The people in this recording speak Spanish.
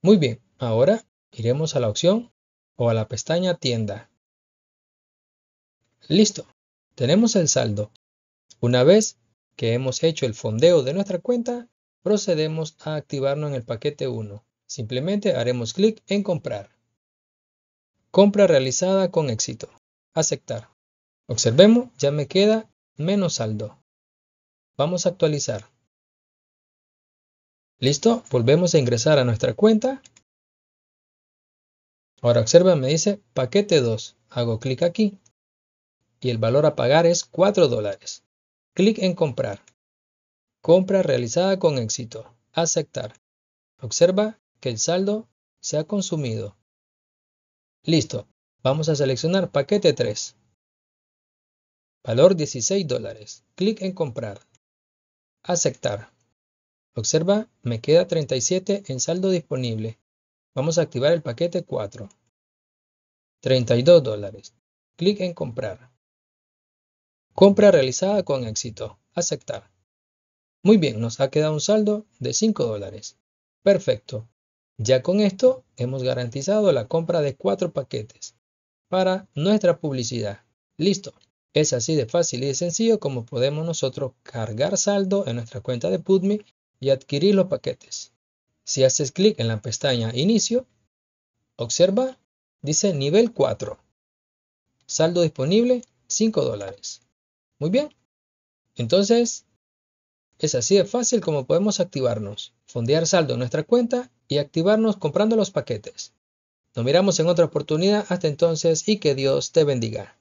Muy bien, ahora iremos a la opción o a la pestaña tienda. Listo, tenemos el saldo. Una vez que hemos hecho el fondeo de nuestra cuenta, procedemos a activarnos en el paquete 1. Simplemente haremos clic en comprar. Compra realizada con éxito. Aceptar. Observemos, ya me queda menos saldo. Vamos a actualizar. ¿Listo? Volvemos a ingresar a nuestra cuenta. Ahora observa, me dice paquete 2. Hago clic aquí. Y el valor a pagar es 4 dólares. Clic en comprar. Compra realizada con éxito. Aceptar. Observa que el saldo se ha consumido. Listo. Vamos a seleccionar paquete 3. Valor 16 dólares. Clic en comprar. Aceptar. Observa, me queda 37 en saldo disponible. Vamos a activar el paquete 4. 32 dólares. Clic en comprar. Compra realizada con éxito. Aceptar. Muy bien, nos ha quedado un saldo de 5 dólares. Perfecto. Ya con esto hemos garantizado la compra de 4 paquetes para nuestra publicidad. Listo. Es así de fácil y de sencillo como podemos nosotros cargar saldo en nuestra cuenta de PutMe y adquirir los paquetes. Si haces clic en la pestaña Inicio, observa, dice nivel 4. Saldo disponible 5 dólares. Muy bien. Entonces, es así de fácil como podemos activarnos, fondear saldo en nuestra cuenta y activarnos comprando los paquetes. Nos miramos en otra oportunidad. Hasta entonces y que Dios te bendiga.